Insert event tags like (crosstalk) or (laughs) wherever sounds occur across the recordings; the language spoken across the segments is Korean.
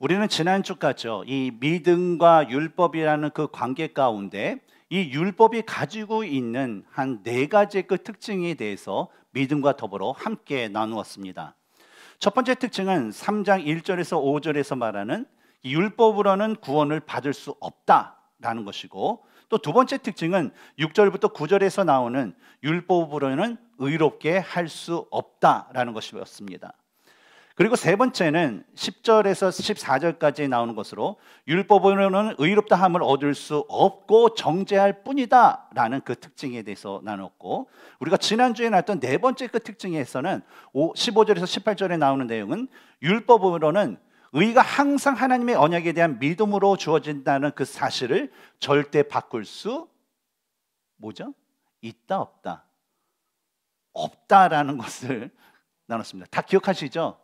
우리는 지난주 같죠. 이 믿음과 율법이라는 그 관계 가운데 이 율법이 가지고 있는 한 네 가지의 그 특징에 대해서 믿음과 더불어 함께 나누었습니다. 첫 번째 특징은 3장 1절에서 5절에서 말하는 율법으로는 구원을 받을 수 없다라는 것이고 또 두 번째 특징은 6절부터 9절에서 나오는 율법으로는 의롭게 할 수 없다라는 것이었습니다. 그리고 세 번째는 10절에서 14절까지 나오는 것으로 율법으로는 의롭다함을 얻을 수 없고 정죄할 뿐이다라는 그 특징에 대해서 나눴고 우리가 지난주에 나왔던 네 번째 그 특징에서는 15절에서 18절에 나오는 내용은 율법으로는 의가 항상 하나님의 언약에 대한 믿음으로 주어진다는 그 사실을 절대 바꿀 수 뭐죠? 있다 없다 없다라는 것을 나눴습니다. 다 기억하시죠?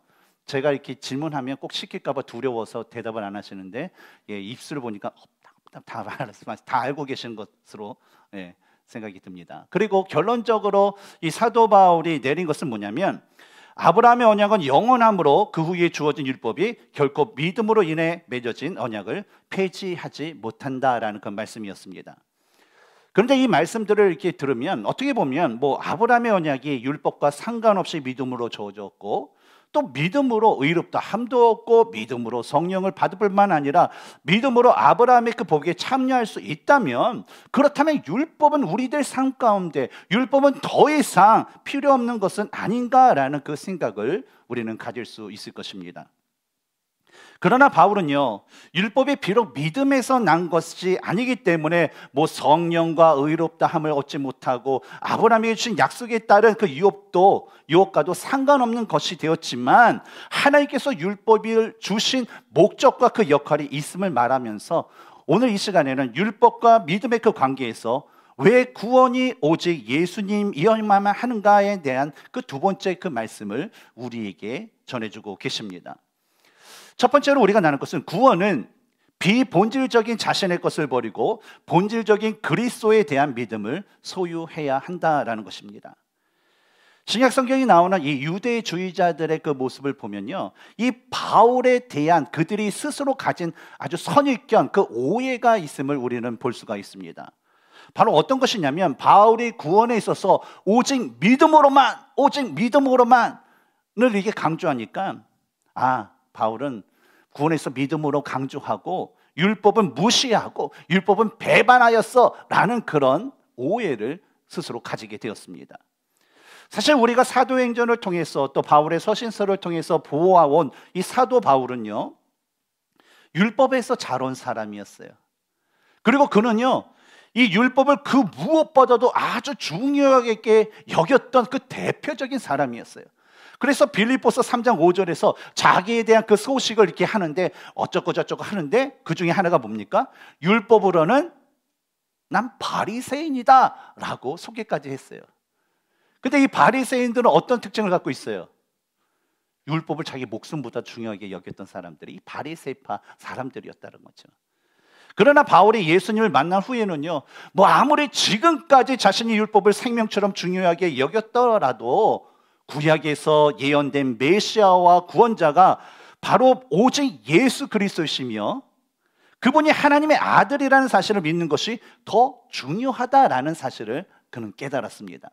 제가 이렇게 질문하면 꼭 시킬까봐 두려워서 대답을 안 하시는데 예, 입술을 보니까 다말씀하다 (laughs) 알고 계신 것으로 예, 생각이 듭니다. 그리고 결론적으로 이 사도 바울이 내린 것은 뭐냐면 아브라함의 언약은 영원함으로 그 후에 주어진 율법이 결코 믿음으로 인해 맺어진 언약을 폐지하지 못한다라는 그 말씀이었습니다. 그런데 이 말씀들을 이렇게 들으면 어떻게 보면 뭐 아브라함의 언약이 율법과 상관없이 믿음으로 주어졌고 또 믿음으로 의롭다 함도 없고 믿음으로 성령을 받을 뿐만 아니라 믿음으로 아브라함의 그 복에 참여할 수 있다면 그렇다면 율법은 우리들 삶 가운데 율법은 더 이상 필요 없는 것은 아닌가라는 그 생각을 우리는 가질 수 있을 것입니다. 그러나 바울은요, 율법이 비록 믿음에서 난 것이 아니기 때문에 뭐 성령과 의롭다함을 얻지 못하고 아브라함에게 주신 약속에 따른 그유혹도유혹과도 상관없는 것이 되었지만 하나님께서 율법을 주신 목적과 그 역할이 있음을 말하면서 오늘 이 시간에는 율법과 믿음의 그 관계에서 왜 구원이 오직 예수님이어야만 하는가에 대한 그 두 번째 그 말씀을 우리에게 전해주고 계십니다. 첫 번째로 우리가 나눌 것은 구원은 비본질적인 자신의 것을 버리고 본질적인 그리스도에 대한 믿음을 소유해야 한다라는 것입니다. 신약 성경이 나오는 이 유대주의자들의 그 모습을 보면요. 이 바울에 대한 그들이 스스로 가진 아주 선입견, 그 오해가 있음을 우리는 볼 수가 있습니다. 바로 어떤 것이냐면 바울이 구원에 있어서 오직 믿음으로만, 오직 믿음으로만을 이게 강조하니까 아, 바울은 구원에서 믿음으로 강조하고 율법은 무시하고 율법은 배반하였어라는 그런 오해를 스스로 가지게 되었습니다. 사실 우리가 사도행전을 통해서 또 바울의 서신서를 통해서 보아온 이 사도 바울은요 율법에서 자란 사람이었어요. 그리고 그는요 이 율법을 그 무엇보다도 아주 중요하게 여겼던 그 대표적인 사람이었어요. 그래서 빌리포스 3장 5절에서 자기에 대한 그 소식을 이렇게 하는데 어쩌고 저쩌고 하는데 그 중에 하나가 뭡니까? 율법으로는 난 바리새인이다라고 소개까지 했어요. 근데 이 바리새인들은 어떤 특징을 갖고 있어요? 율법을 자기 목숨보다 중요하게 여겼던 사람들이 이바리세파 사람들이었다는 거죠. 그러나 바울이 예수님을 만난 후에는요, 뭐 아무리 지금까지 자신이 율법을 생명처럼 중요하게 여겼더라도 구약에서 예언된 메시아와 구원자가 바로 오직 예수 그리스도시며 그분이 하나님의 아들이라는 사실을 믿는 것이 더 중요하다라는 사실을 그는 깨달았습니다.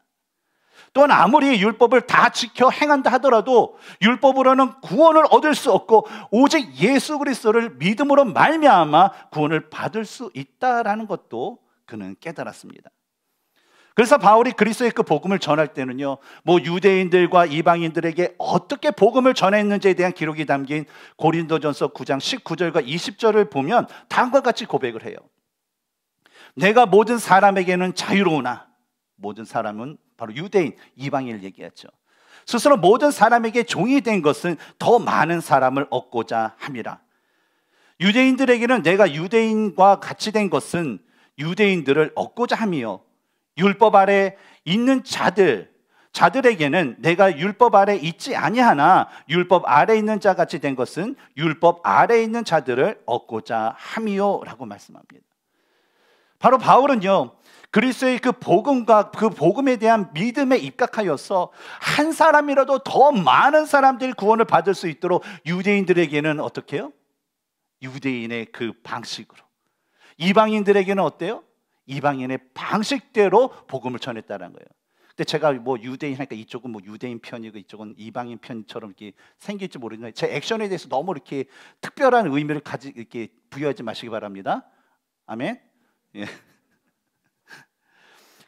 또한 아무리 율법을 다 지켜 행한다 하더라도 율법으로는 구원을 얻을 수 없고 오직 예수 그리스도를 믿음으로 말미암아 구원을 받을 수 있다라는 것도 그는 깨달았습니다. 그래서 바울이 그리스의 그 복음을 전할 때는요, 뭐 유대인들과 이방인들에게 어떻게 복음을 전했는지에 대한 기록이 담긴 고린도전서 9장 19절과 20절을 보면 다음과 같이 고백을 해요. 내가 모든 사람에게는 자유로우나 모든 사람은 바로 유대인, 이방인을 얘기했죠. 스스로 모든 사람에게 종이 된 것은 더 많은 사람을 얻고자 함이라. 유대인들에게는 내가 유대인과 같이 된 것은 유대인들을 얻고자 함이요. 율법 아래 있는 자들 자들에게는 내가 율법 아래 있지 아니하나 율법 아래 있는 자 같이 된 것은 율법 아래 있는 자들을 얻고자 함이요라고 말씀합니다. 바로 바울은요. 그리스의그 복음과 그 복음에 대한 믿음에 입각하여서 한 사람이라도 더 많은 사람들이 구원을 받을 수 있도록 유대인들에게는 어떻게 요 유대인의 그 방식으로. 이방인들에게는 어때요? 이방인의 방식대로 복음을 전했다는 거예요. 근데 제가 뭐 유대인 하니까 이쪽은 뭐 유대인 편이고 이쪽은 이방인 편처럼 이렇게 생길지 모르지만 제 액션에 대해서 너무 이렇게 특별한 의미를 가지 이렇게 부여하지 마시기 바랍니다. 아멘. 예.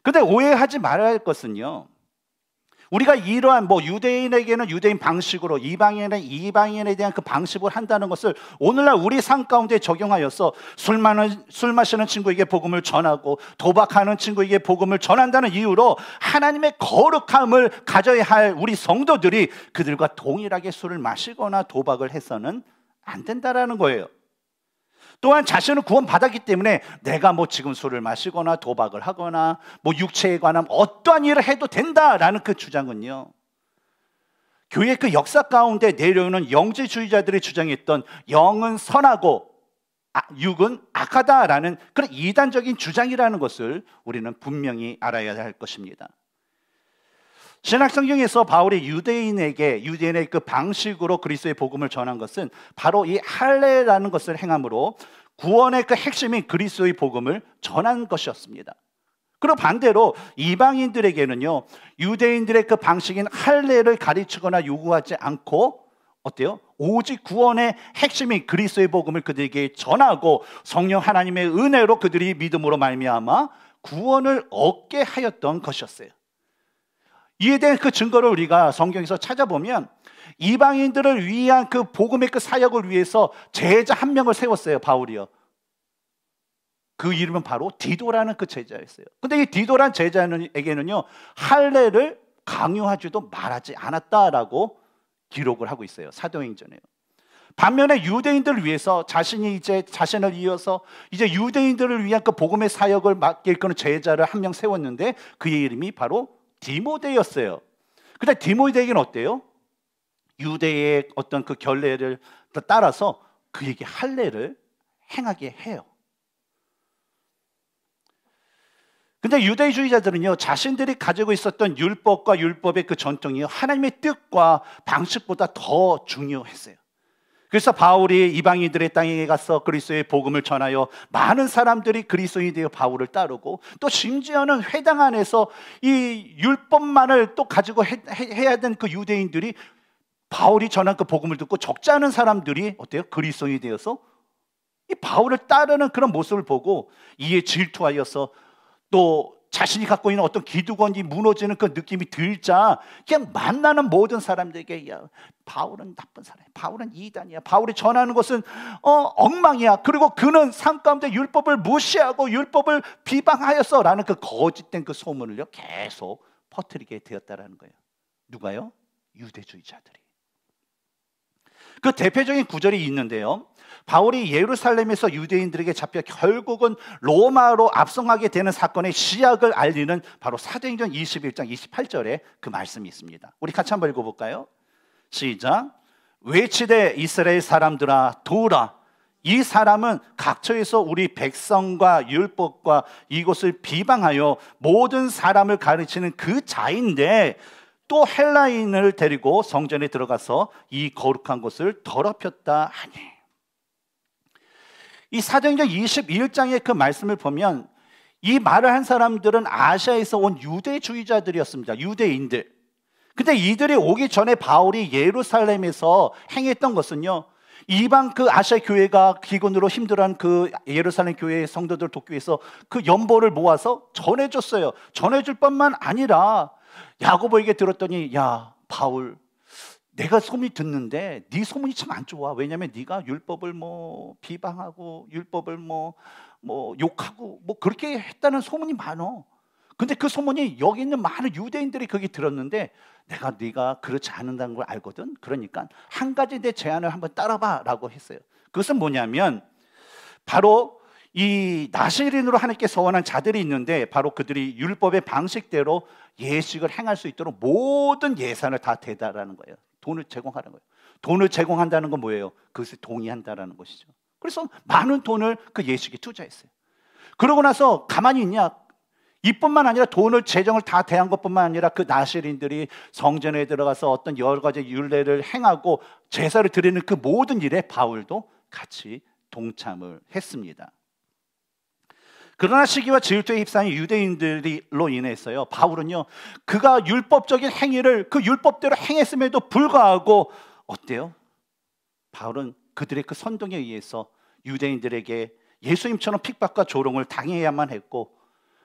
근데 오해하지 말아야 할 것은요. 우리가 이러한 뭐 유대인에게는 유대인 방식으로 이방인은 이방인에 대한 그 방식을 한다는 것을 오늘날 우리 삶 가운데 적용하여서 술, 마는, 술 마시는 친구에게 복음을 전하고 도박하는 친구에게 복음을 전한다는 이유로 하나님의 거룩함을 가져야 할 우리 성도들이 그들과 동일하게 술을 마시거나 도박을 해서는 안 된다라는 거예요. 또한 자신을 구원받았기 때문에 내가 뭐 지금 술을 마시거나 도박을 하거나 뭐 육체에 관한 어떠한 일을 해도 된다라는 그 주장은요. 교회의 그 역사 가운데 내려오는 영지주의자들이 주장했던 영은 선하고 아, 육은 악하다라는 그런 이단적인 주장이라는 것을 우리는 분명히 알아야 할 것입니다. 신학성경에서 바울이 유대인에게 유대인의 그 방식으로 그리스도의 복음을 전한 것은 바로 이 할례라는 것을 행함으로 구원의 그 핵심인 그리스도의 복음을 전한 것이었습니다. 그리고 반대로 이방인들에게는요 유대인들의 그 방식인 할례를 가르치거나 요구하지 않고 어때요? 오직 구원의 핵심인 그리스의 복음을 그들에게 전하고 성령 하나님의 은혜로 그들이 믿음으로 말미암아 구원을 얻게 하였던 것이었어요. 이에 대한 그 증거를 우리가 성경에서 찾아보면 이방인들을 위한 그 복음의 그 사역을 위해서 제자 한 명을 세웠어요, 바울이요. 그 이름은 바로 디도라는 그 제자였어요. 근데 이 디도란 제자에게는요, 할례를 강요하지도 말하지 않았다라고 기록을 하고 있어요. 사도행전에요. 반면에 유대인들을 위해서 자신이 이제 자신을 이어서 이제 유대인들을 위한 그 복음의 사역을 맡길 그런 제자를 한 명 세웠는데 그의 이름이 바로 디모데였어요. 근데 디모데에게는 어때요? 유대의 어떤 그 결례를 따라서 그에게 할례를 행하게 해요. 근데 유대주의자들은요 자신들이 가지고 있었던 율법과 율법의 그 전통이 하나님의 뜻과 방식보다 더 중요했어요. 그래서 바울이 이방인들의 땅에 가서 그리스도의 복음을 전하여 많은 사람들이 그리스도인 되어 바울을 따르고 또 심지어는 회당 안에서 이 율법만을 또 가지고 해, 해야 되는 그 유대인들이 바울이 전한 그 복음을 듣고 적지 않은 사람들이 어때요? 그리스도인이 되어서 이 바울을 따르는 그런 모습을 보고 이에 질투하여서 또 자신이 갖고 있는 어떤 기득권이 무너지는 그 느낌이 들자 그냥 만나는 모든 사람들에게 야 바울은 나쁜 사람이야 바울은 이단이야 바울이 전하는 것은 어, 엉망이야 그리고 그는 산 가운데 율법을 무시하고 율법을 비방하였어라는 그 거짓된 그 소문을요 계속 퍼뜨리게 되었다라는 거예요 누가요 유대주의자들이 그 대표적인 구절이 있는데요. 바울이 예루살렘에서 유대인들에게 잡혀 결국은 로마로 압송하게 되는 사건의 시작을 알리는 바로 사도행전 21장 28절에 그 말씀이 있습니다. 우리 같이 한번 읽어볼까요? 시작. 외치되 이스라엘 사람들아 도라이 사람은 각처에서 우리 백성과 율법과 이곳을 비방하여 모든 사람을 가르치는 그 자인데 또 헬라인을 데리고 성전에 들어가서 이 거룩한 곳을 더럽혔다 하니. 이 사도행전 21장의 그 말씀을 보면 이 말을 한 사람들은 아시아에서 온 유대주의자들이었습니다. 유대인들. 근데 이들이 오기 전에 바울이 예루살렘에서 행했던 것은요. 이방 그 아시아 교회가 기근으로 힘들어한 그 예루살렘 교회의 성도들 돕기 위해서 그 연보를 모아서 전해줬어요. 전해줄 뿐만 아니라 야고보에게 들었더니 야 바울 내가 소문이 듣는데 네 소문이 참 안 좋아. 왜냐면 네가 율법을 뭐 비방하고 율법을 뭐뭐 뭐 욕하고 뭐 그렇게 했다는 소문이 많어. 근데 그 소문이 여기 있는 많은 유대인들이 거기 들었는데 내가 네가 그렇지 않는다는 걸 알거든. 그러니까 한 가지 내 제안을 한번 따라봐라고 했어요. 그것은 뭐냐면 바로 이 나시린으로 하나님께 서원한 자들이 있는데 바로 그들이 율법의 방식대로 예식을 행할 수 있도록 모든 예산을 다 대다라는 거예요. 돈을 제공하는 거예요. 돈을 제공한다는 건 뭐예요? 그것을 동의한다라는 것이죠. 그래서 많은 돈을 그 예식에 투자했어요. 그러고 나서 가만히 있냐? 이뿐만 아니라 돈을 재정을 다 대한 것뿐만 아니라 그 나시린들이 성전에 들어가서 어떤 여러 가지 율례를 행하고 제사를 드리는 그 모든 일에 바울도 같이 동참을 했습니다. 그러나 시기와 질투에 휩싸인 유대인들로 인해서요. 바울은요. 그가 율법적인 행위를 그 율법대로 행했음에도 불구하고 어때요? 바울은 그들의 그 선동에 의해서 유대인들에게 예수님처럼 핍박과 조롱을 당해야만 했고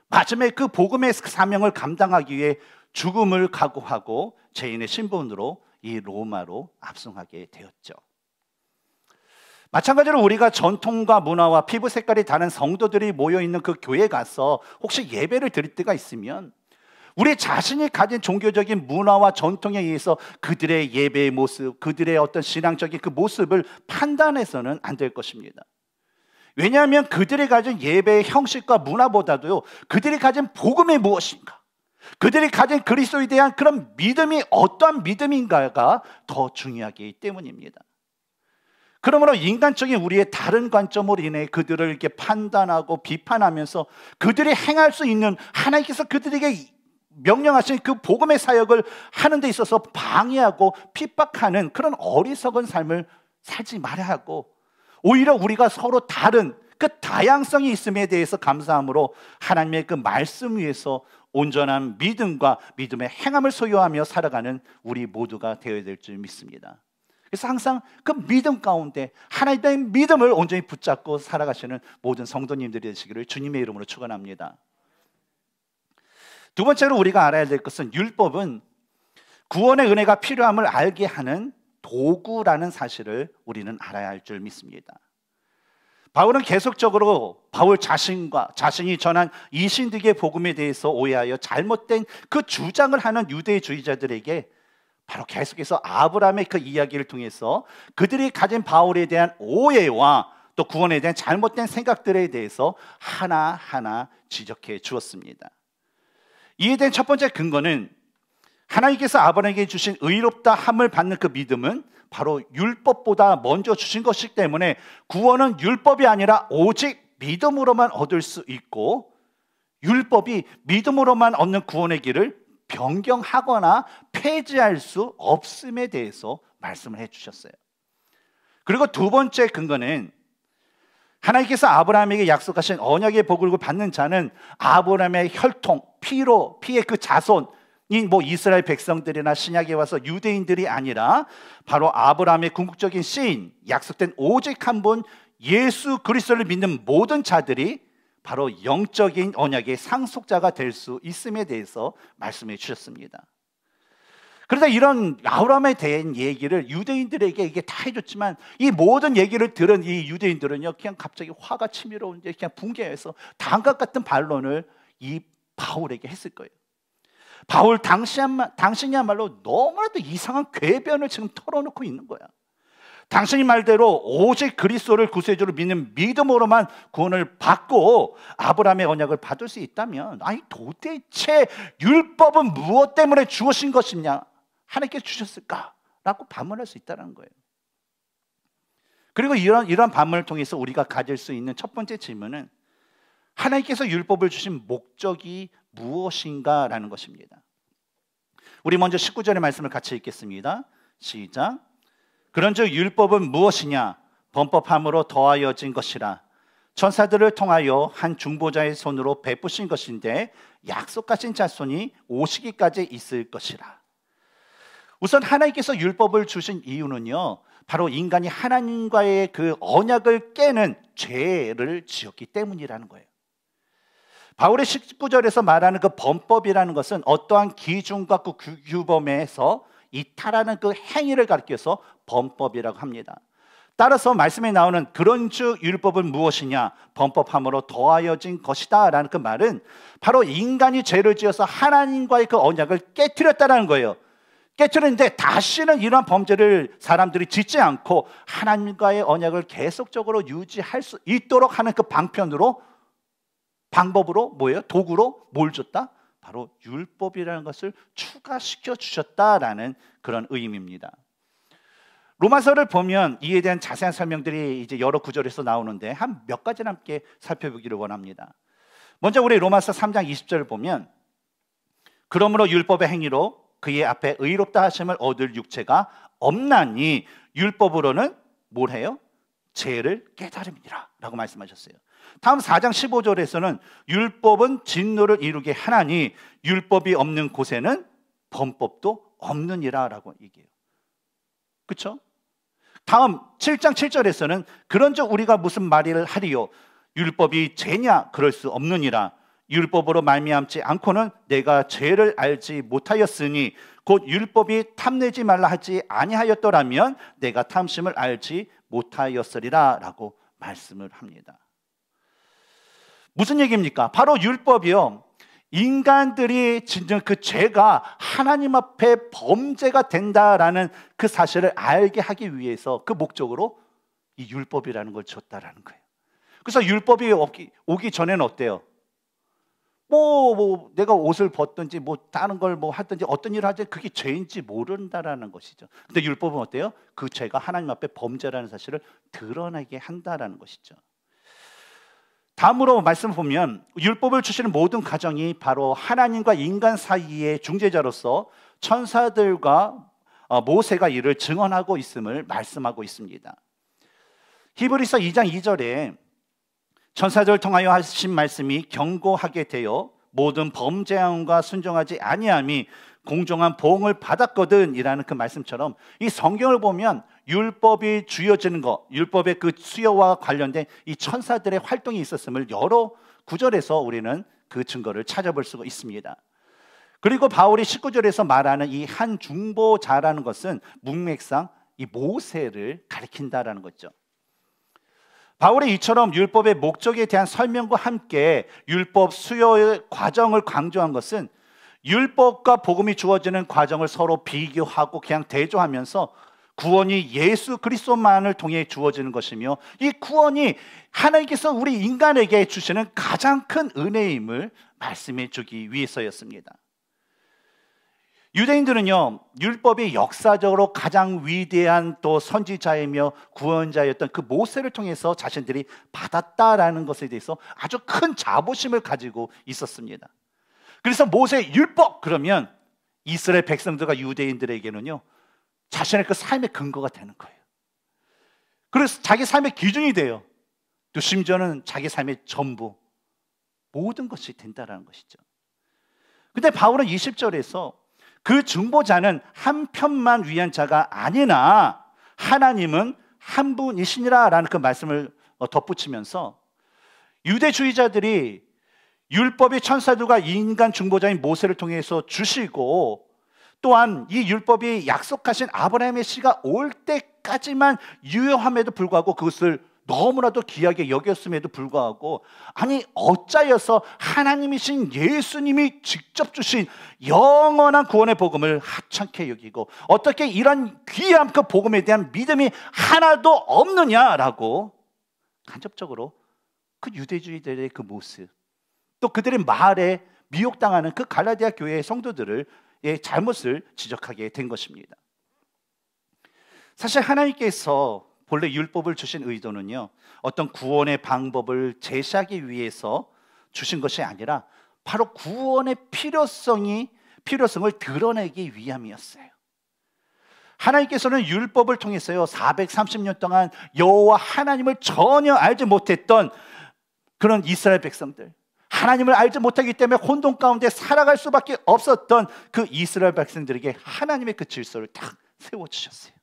마지막에 그 복음의 그 사명을 감당하기 위해 죽음을 각오하고 죄인의 신분으로 이 로마로 압송하게 되었죠. 마찬가지로 우리가 전통과 문화와 피부 색깔이 다른 성도들이 모여 있는 그 교회 에 가서 혹시 예배를 드릴 때가 있으면 우리 자신이 가진 종교적인 문화와 전통에 의해서 그들의 예배의 모습, 그들의 어떤 신앙적인 그 모습을 판단해서는 안 될 것입니다. 왜냐하면 그들이 가진 예배의 형식과 문화보다도요, 그들이 가진 복음이 무엇인가, 그들이 가진 그리스도에 대한 그런 믿음이 어떠한 믿음인가가 더 중요하기 때문입니다. 그러므로 인간적인 우리의 다른 관점으로 인해 그들을 이렇게 판단하고 비판하면서 그들이 행할 수 있는 하나님께서 그들에게 명령하신 그 복음의 사역을 하는 데 있어서 방해하고 핍박하는 그런 어리석은 삶을 살지 말아야 하고 오히려 우리가 서로 다른 그 다양성이 있음에 대해서 감사함으로 하나님의 그 말씀 위에서 온전한 믿음과 믿음의 행함을 소유하며 살아가는 우리 모두가 되어야 될 줄 믿습니다. 그래서 항상 그 믿음 가운데 하나님의 믿음을 온전히 붙잡고 살아가시는 모든 성도님들이 되시기를 주님의 이름으로 축원합니다. 두 번째로 우리가 알아야 될 것은 율법은 구원의 은혜가 필요함을 알게 하는 도구라는 사실을 우리는 알아야 할 줄 믿습니다. 바울은 계속적으로 바울 자신과 자신이 전한 이신득의 복음에 대해서 오해하여 잘못된 그 주장을 하는 유대주의자들에게 바로 계속해서 아브라함의 그 이야기를 통해서 그들이 가진 바울에 대한 오해와 또 구원에 대한 잘못된 생각들에 대해서 하나하나 지적해 주었습니다. 이에 대한 첫 번째 근거는 하나님께서 아브라함에게 주신 의롭다 함을 받는 그 믿음은 바로 율법보다 먼저 주신 것이기 때문에 구원은 율법이 아니라 오직 믿음으로만 얻을 수 있고 율법이 믿음으로만 얻는 구원의 길을 변경하거나 폐지할 수 없음에 대해서 말씀을 해 주셨어요. 그리고 두 번째 근거는 하나님께서 아브라함에게 약속하신 언약의 복을 받는 자는 아브라함의 혈통, 피로, 피의 그 자손, 이뭐 이스라엘 백성들이나 신약에 와서 유대인들이 아니라 바로 아브라함의 궁극적인 시인 약속된 오직 한분 예수 그리스도를 믿는 모든 자들이 바로 영적인 언약의 상속자가 될 수 있음에 대해서 말씀해 주셨습니다. 그러다 이런 아브라함에 대한 얘기를 유대인들에게 이게 다 해줬지만 이 모든 얘기를 들은 이 유대인들은요 그냥 갑자기 화가 치밀어오데 그냥 붕괴해서 당각 같은 반론을 이 바울에게 했을 거예요. 바울 당신이야말로 너무나도 이상한 궤변을 지금 털어놓고 있는 거야. 당신이 말대로 오직 그리스도를 구세주로 믿는 믿음으로만 구원을 받고 아브라함의 언약을 받을 수 있다면 아니 도대체 율법은 무엇 때문에 주어진 것이냐? 하나님께 주셨을까라고 반문할 수 있다는 거예요. 그리고 이런 이런 반문을 통해서 우리가 가질 수 있는 첫 번째 질문은 하나님께서 율법을 주신 목적이 무엇인가라는 것입니다. 우리 먼저 19절의 말씀을 같이 읽겠습니다. 시작. 그런즉 율법은 무엇이냐? 범법함으로 더하여진 것이라. 천사들을 통하여 한 중보자의 손으로 베푸신 것인데 약속하신 자손이 오시기까지 있을 것이라. 우선 하나님께서 율법을 주신 이유는요. 바로 인간이 하나님과의 그 언약을 깨는 죄를 지었기 때문이라는 거예요. 바울의 19절에서 말하는 그 범법이라는 것은 어떠한 기준과 그 규범에서 이탈하는 그 행위를 가리켜서 범법이라고 합니다. 따라서 말씀에 나오는 그런 주 율법은 무엇이냐 범법함으로 더하여진 것이다라는 그 말은 바로 인간이 죄를 지어서 하나님과의 그 언약을 깨뜨렸다는 거예요. 깨뜨렸는데 다시는 이러한 범죄를 사람들이 짓지 않고 하나님과의 언약을 계속적으로 유지할 수 있도록 하는 그 방편으로 방법으로 뭐예요? 도구로 뭘 줬다? 바로 율법이라는 것을 추가시켜 주셨다라는 그런 의미입니다. 로마서를 보면 이에 대한 자세한 설명들이 이제 여러 구절에서 나오는데 한 몇 가지 함께 살펴보기를 원합니다. 먼저 우리 로마서 3장 20절을 보면 그러므로 율법의 행위로 그의 앞에 의롭다 하심을 얻을 육체가 없나니 율법으로는 뭘 해요? 죄를 깨달음이라라고 말씀하셨어요. 다음 4장 15절에서는 율법은 진노를 이루게 하나니 율법이 없는 곳에는 범법도 없느니라라고 얘기해요. 그렇죠? 다음 7장 7절에서는 그런즉 우리가 무슨 말을 하리요 율법이 죄냐 그럴 수 없느니라 율법으로 말미암지 않고는 내가 죄를 알지 못하였으니 곧 율법이 탐내지 말라 하지 아니하였더라면 내가 탐심을 알지 못하였으리라라고 말씀을 합니다. 무슨 얘기입니까? 바로 율법이요. 인간들이 진정 그 죄가 하나님 앞에 범죄가 된다라는 그 사실을 알게 하기 위해서 그 목적으로 이 율법이라는 걸 줬다라는 거예요. 그래서 율법이 오기, 오기 전에는 어때요? 뭐, 뭐, 내가 옷을 벗든지 뭐 다른 걸 뭐 하든지 어떤 일을 하든지 그게 죄인지 모른다라는 것이죠. 근데 율법은 어때요? 그 죄가 하나님 앞에 범죄라는 사실을 드러나게 한다라는 것이죠. 다음으로 말씀 보면 율법을 주시는 모든 가정이 바로 하나님과 인간 사이의 중재자로서 천사들과 어, 모세가 이를 증언하고 있음을 말씀하고 있습니다. 히브리서 2장 2절에 천사들 통하여 하신 말씀이 경고하게 되어 모든 범죄함과 순종하지 아니함이 공정한 보응을 받았거든이라는 그 말씀처럼 이 성경을 보면 율법이 주어지는 것, 율법의 그 수여와 관련된 이 천사들의 활동이 있었음을 여러 구절에서 우리는 그 증거를 찾아볼 수가 있습니다. 그리고 바울이 19절에서 말하는 이 한 중보자라는 것은 문맥상 이 모세를 가리킨다라는 거죠. 바울의 이처럼 율법의 목적에 대한 설명과 함께 율법 수요의 과정을 강조한 것은 율법과 복음이 주어지는 과정을 서로 비교하고 그냥 대조하면서 구원이 예수 그리스도만을 통해 주어지는 것이며 이 구원이 하나님께서 우리 인간에게 주시는 가장 큰 은혜임을 말씀해 주기 위해서였습니다. 유대인들은요 율법의 역사적으로 가장 위대한 또 선지자이며 구원자였던 그 모세를 통해서 자신들이 받았다라는 것에 대해서 아주 큰 자부심을 가지고 있었습니다. 그래서 모세 율법 그러면 이스라엘 백성들과 유대인들에게는요 자신의 그 삶의 근거가 되는 거예요. 그래서 자기 삶의 기준이 돼요. 또 심지어는 자기 삶의 전부, 모든 것이 된다라는 것이죠. 근데 바울은 20절에서 그 중보자는 한 편만 위한 자가 아니나 하나님은 한 분이시니라 라는 그 말씀을 어, 덧붙이면서 유대주의자들이 율법의 천사들과 인간 중보자인 모세를 통해서 주시고 또한 이 율법이 약속하신 아브라함의 씨가 올 때까지만 유효함에도 불구하고 그것을 너무나도 귀하게 여겼음에도 불구하고 아니 어짜여서 하나님이신 예수님이 직접 주신 영원한 구원의 복음을 하찮게 여기고 어떻게 이런 귀한 그 복음에 대한 믿음이 하나도 없느냐라고 간접적으로 그 유대주의들의 그 모습 또 그들의 말에 미혹당하는 그 갈라디아 교회의 성도들을 잘못을 지적하게 된 것입니다. 사실 하나님께서 본래 율법을 주신 의도는요, 어떤 구원의 방법을 제시하기 위해서 주신 것이 아니라 바로 구원의 필요성이 필요성을 드러내기 위함이었어요. 하나님께서는 율법을 통해서요 430년 동안 여호와 하나님을 전혀 알지 못했던 그런 이스라엘 백성들 하나님을 알지 못하기 때문에 혼돈 가운데 살아갈 수밖에 없었던 그 이스라엘 백성들에게 하나님의 그 질서를 딱 세워주셨어요.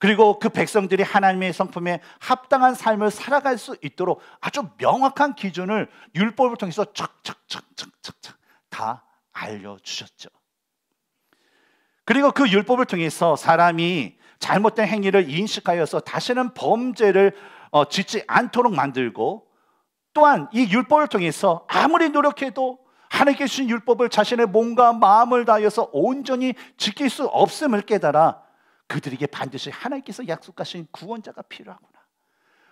그리고 그 백성들이 하나님의 성품에 합당한 삶을 살아갈 수 있도록 아주 명확한 기준을 율법을 통해서 착착착착착다 알려주셨죠. 그리고 그 율법을 통해서 사람이 잘못된 행위를 인식하여서 다시는 범죄를 어, 짓지 않도록 만들고 또한 이 율법을 통해서 아무리 노력해도 하나님께 주신 율법을 자신의 몸과 마음을 다해서 온전히 지킬 수 없음을 깨달아 그들에게 반드시 하나님께서 약속하신 구원자가 필요하구나.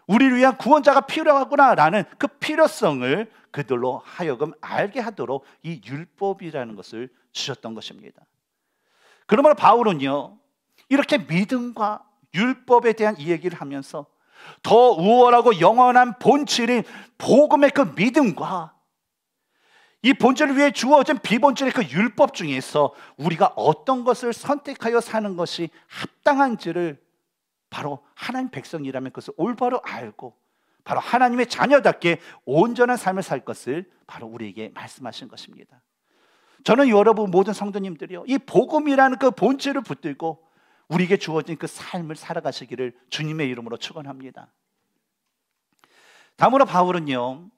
우리를 위한 구원자가 필요하구나라는 그 필요성을 그들로 하여금 알게 하도록 이 율법이라는 것을 주셨던 것입니다. 그러므로 바울은요, 이렇게 믿음과 율법에 대한 이야기를 하면서 더 우월하고 영원한 본질인 복음의 그 믿음과 이 본질을 위해 주어진 비본질의 그 율법 중에서 우리가 어떤 것을 선택하여 사는 것이 합당한지를 바로 하나님 백성이라면 그것을 올바로 알고 바로 하나님의 자녀답게 온전한 삶을 살 것을 바로 우리에게 말씀하신 것입니다. 저는 여러분 모든 성도님들이요. 이 복음이라는 그 본질을 붙들고 우리에게 주어진 그 삶을 살아가시기를 주님의 이름으로 축원합니다. 다음으로 바울은요.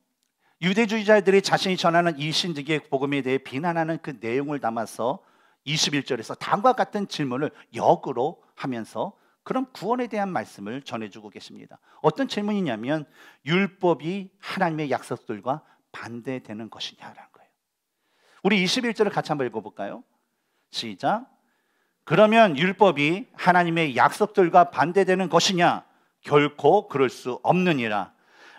유대주의자들이 자신이 전하는 이신지의 복음에 대해 비난하는 그 내용을 담아서 21절에서 다음과 같은 질문을 역으로 하면서 그런 구원에 대한 말씀을 전해주고 계십니다. 어떤 질문이냐면 율법이 하나님의 약속들과 반대되는 것이냐라는 거예요. 우리 21절을 같이 한번 읽어볼까요? 시작. 그러면 율법이 하나님의 약속들과 반대되는 것이냐? 결코 그럴 수 없느니라.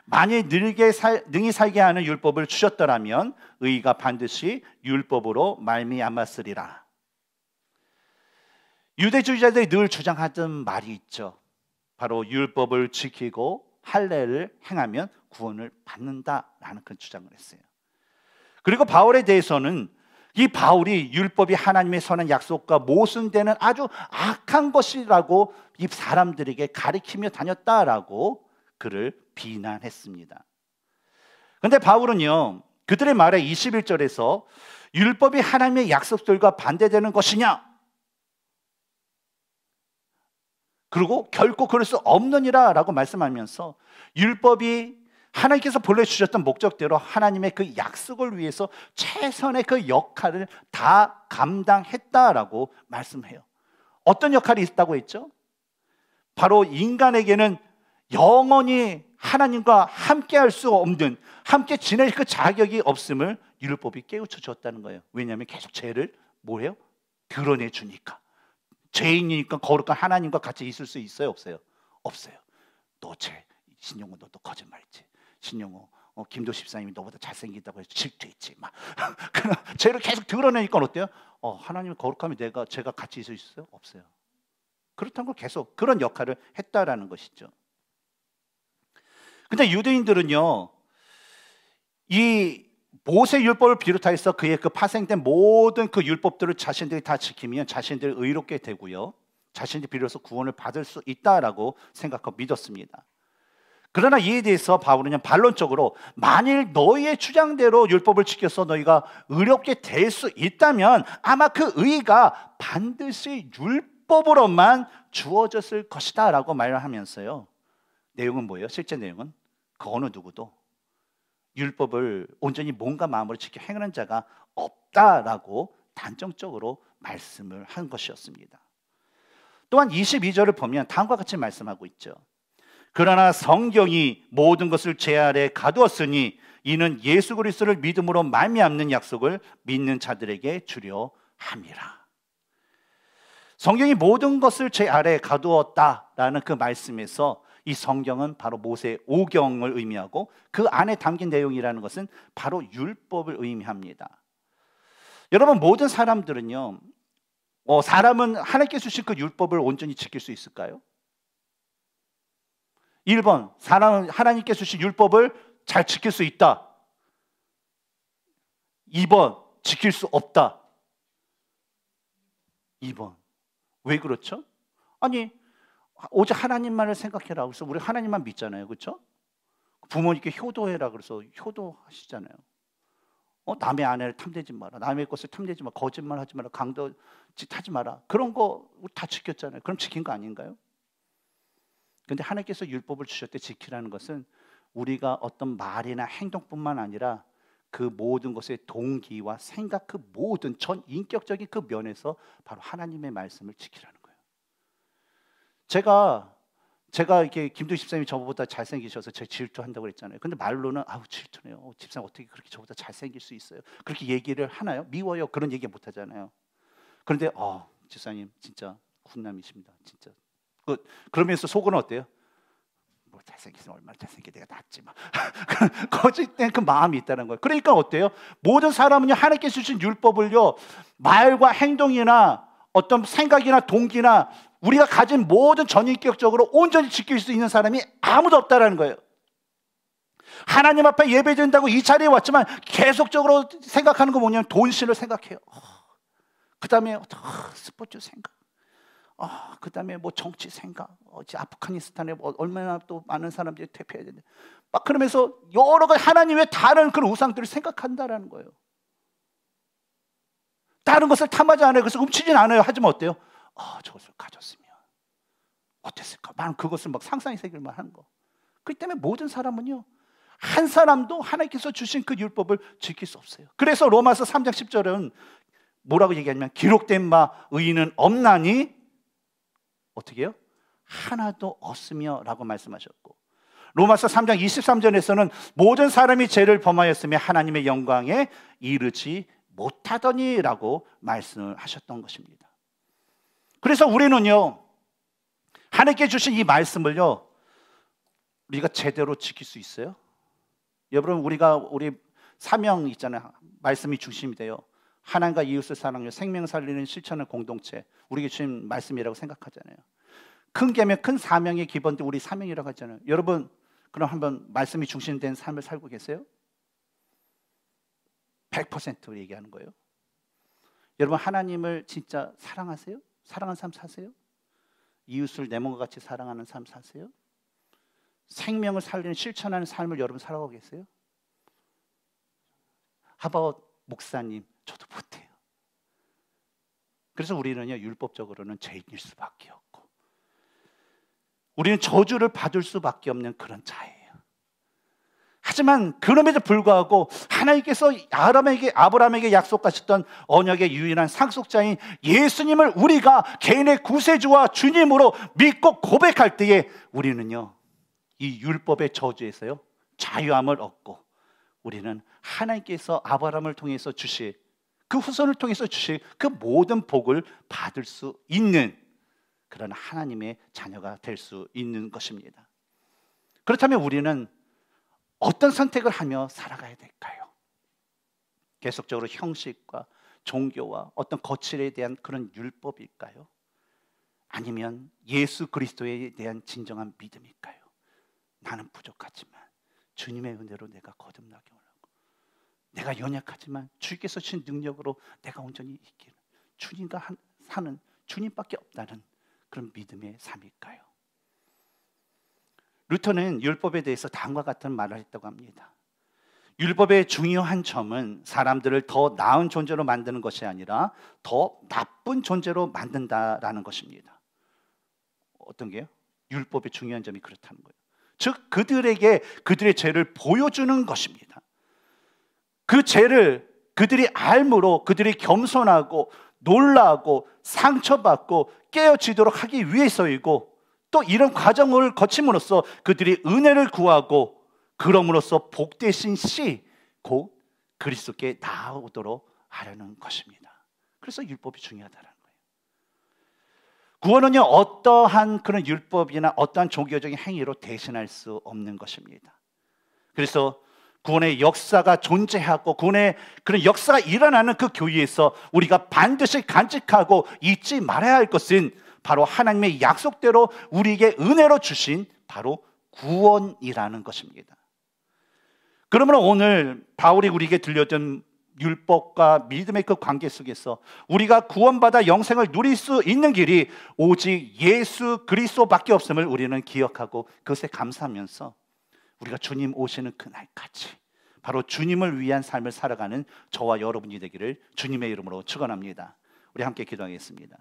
만일 늘게 살, 능히 살게 하는 율법을 주셨더라면 의가 반드시 율법으로 말미암았으리라. 유대주의자들이 늘 주장하던 말이 있죠. 바로 율법을 지키고 할례를 행하면 구원을 받는다라는 그 주장을 했어요. 그리고 바울에 대해서는 이 바울이 율법이 하나님의 선한 약속과 모순되는 아주 악한 것이라고 이 사람들에게 가리키며 다녔다라고 그를 비난했습니다. 근데 바울은요, 그들의 말에 21절에서 율법이 하나님의 약속들과 반대되는 것이냐? 그리고 결코 그럴 수 없느니라 라고 말씀하면서 율법이 하나님께서 본래 주셨던 목적대로 하나님의 그 약속을 위해서 최선의 그 역할을 다 감당했다라고 말씀해요. 어떤 역할이 있다고 했죠? 바로 인간에게는 영원히 하나님과 함께 할수 없는 함께 지낼 그 자격이 없음을 율법이 깨우쳐 주었다는 거예요. 왜냐하면 계속 죄를 뭐예요? 드러내 주니까. 죄인이니까 거룩한 하나님과 같이 있을 수 있어요, 없어요? 없어요. 너 죄, 신용은 너또 거짓말지 신영호 어, 김도 십사님이 너보다 잘생기다고 해서 질투했지 막 (laughs) 죄를 계속 드러내니까 어때요? 어, 하나님의 거룩함이 내가 제가 같이 있을 수 있어요? 없어요. 그렇다는 걸 계속 그런 역할을 했다라는 것이죠. 근데 유대인들은요 이 모세 율법을 비롯하여서 그의 그 파생된 모든 그 율법들을 자신들이 다 지키면 자신들이 의롭게 되고요. 자신이 비로소 구원을 받을 수 있다라고 생각하고 믿었습니다. 그러나 이에 대해서 바울은 반론적으로 만일 너희의 주장대로 율법을 지켜서 너희가 의롭게 될 수 있다면 아마 그 의가 반드시 율법으로만 주어졌을 것이다 라고 말을 하면서요. 내용은 뭐예요? 실제 내용은 그 어느 누구도 율법을 온전히 몸과 마음으로 지켜 행하는 자가 없다라고 단정적으로 말씀을 한 것이었습니다. 또한 22절을 보면 다음과 같이 말씀하고 있죠. 그러나 성경이 모든 것을 제 아래 가두었으니 이는 예수 그리스도를 믿음으로 말미암는 약속을 믿는 자들에게 주려 함이라. 성경이 모든 것을 제 아래 가두었다라는 그 말씀에서 이 성경은 바로 모세 오경을 의미하고 그 안에 담긴 내용이라는 것은 바로 율법을 의미합니다. 여러분 모든 사람들은요. 어, 사람은 하나님께 서 주신 그 율법을 온전히 지킬 수 있을까요? 1번 사람은 하나님께 주신 율법을 잘 지킬 수 있다. 2번 지킬 수 없다. 2번 왜 그렇죠? 아니 오직 하나님만을 생각해라. 그래서 우리 하나님만 믿잖아요, 그렇죠? 부모님께 효도해라. 그래서 효도하시잖아요. 어, 남의 아내를 탐내지 마라. 남의 것을 탐내지 마라. 거짓말하지 마라. 강도짓 하지 마라. 그런 거 다 지켰잖아요. 그럼 지킨 거 아닌가요? 근데 하나님께서 율법을 주셨대 지키라는 것은 우리가 어떤 말이나 행동뿐만 아니라 그 모든 것의 동기와 생각 그 모든 전 인격적인 그 면에서 바로 하나님의 말씀을 지키라는 거예요. 제가 제가 이렇게 김도 집사님이 저보다 잘생기셔서 제 질투한다고 그랬잖아요. 근데 말로는 아우 질투네요. 어, 집사님 어떻게 그렇게 저보다 잘생길 수 있어요? 그렇게 얘기를 하나요? 미워요. 그런 얘기 못 하잖아요. 그런데 어 집사님 진짜 군남이십니다. 진짜 그, 그러면서 속은 어때요? 뭐 잘생겼으면 얼마나 잘생겨 내가 낫지 만 뭐. (laughs) 거짓된 그 마음이 있다는 거예요. 그러니까 어때요? 모든 사람은요 하나님께 주신 율법을요 말과 행동이나 어떤 생각이나 동기나 우리가 가진 모든 전인격적으로 온전히 지킬 수 있는 사람이 아무도 없다라는 거예요. 하나님 앞에 예배 드린다고 이 자리에 왔지만 계속적으로 생각하는 거 뭐냐면 돈신을 생각해요. 어. 그 다음에 어, 스포츠 생각. 아, 그 다음에 뭐 정치 생각, 어찌 아프가니스탄에 뭐 얼마나 또 많은 사람들이 퇴폐해야 되는데. 막 그러면서 여러 가지 하나님의 다른 그런 우상들을 생각한다라는 거예요. 다른 것을 탐하지 않아요. 그래서 움츠진 않아요. 하지만 어때요? 아, 저것을 가졌으면 어땠을까? 나는 그것을 막 상상이 생길만 한 거. 그렇기 때문에 모든 사람은요. 한 사람도 하나님께서 주신 그 율법을 지킬 수 없어요. 그래서 로마서 3장 10절은 뭐라고 얘기하냐면 기록된 바 의인은 없나니 어떻게 해요? 하나도 없으며 라고 말씀하셨고 로마서 3장 23절에서는 모든 사람이 죄를 범하였으며 하나님의 영광에 이르지 못하더니라고 말씀을 하셨던 것입니다. 그래서 우리는요. 하나님께 주신 이 말씀을요. 우리가 제대로 지킬 수 있어요? 여러분 우리가 우리 사명 있잖아요. 말씀이 중심이 돼요. 하나님과 이웃을 사랑하며 생명 살리는 실천의 공동체 우리가 주님 말씀이라고 생각하잖아요. 큰 개며 큰 사명의 기본도 우리 사명이라고 하잖아요. 여러분 그럼 한번 말씀이 중심된 삶을 살고 계세요? 100% 얘기하는 거예요. 여러분 하나님을 진짜 사랑하세요? 사랑하는 삶 사세요? 이웃을 내 몸과 같이 사랑하는 삶 사세요? 생명을 살리는 실천하는 삶을 여러분 살아가고 계세요? 하바웃 목사님, 저도 못해요. 그래서 우리는요 율법적으로는 죄인일 수밖에 없고 우리는 저주를 받을 수밖에 없는 그런 자예요. 하지만 그럼에도 불구하고 하나님께서 아람에게 아브라함에게 약속하셨던 언약의 유일한 상속자인 예수님을 우리가 개인의 구세주와 주님으로 믿고 고백할 때에 우리는요 이 율법의 저주에서요 자유함을 얻고 우리는 하나님께서 아브라함을 통해서 주실 그 후손을 통해서 주실 그 모든 복을 받을 수 있는 그런 하나님의 자녀가 될 수 있는 것입니다. 그렇다면 우리는 어떤 선택을 하며 살아가야 될까요? 계속적으로 형식과 종교와 어떤 거칠에 대한 그런 율법일까요? 아니면 예수 그리스도에 대한 진정한 믿음일까요? 나는 부족하지만 주님의 은혜로 내가 거듭나게 내가 연약하지만 주께서 주신 능력으로 내가 온전히 있기를 주님과 사는 주님밖에 없다는 그런 믿음의 삶일까요? 루터는 율법에 대해서 다음과 같은 말을 했다고 합니다. 율법의 중요한 점은 사람들을 더 나은 존재로 만드는 것이 아니라 더 나쁜 존재로 만든다라는 것입니다. 어떤 게요? 율법의 중요한 점이 그렇다는 거예요. 즉 그들에게 그들의 죄를 보여주는 것입니다. 그 죄를 그들이 알므로 그들이 겸손하고 놀라고 상처받고 깨어지도록 하기 위해서이고 또 이런 과정을 거침으로써 그들이 은혜를 구하고 그럼으로써 복되신 씨곧 그리스도께 나아오도록 하려는 것입니다. 그래서 율법이 중요하다는 거예요. 구원은요 어떠한 그런 율법이나 어떠한 종교적인 행위로 대신할 수 없는 것입니다. 그래서 구원의 역사가 존재하고 구원의 그런 역사가 일어나는 그 교회에서 우리가 반드시 간직하고 잊지 말아야 할 것은 바로 하나님의 약속대로 우리에게 은혜로 주신 바로 구원이라는 것입니다. 그러므로 오늘 바울이 우리에게 들려준 율법과 믿음의 그 관계 속에서 우리가 구원받아 영생을 누릴 수 있는 길이 오직 예수 그리스도밖에 없음을 우리는 기억하고 그것에 감사하면서 우리가 주님 오시는 그날까지 바로 주님을 위한 삶을 살아가는 저와 여러분이 되기를 주님의 이름으로 축원합니다. 우리 함께 기도하겠습니다.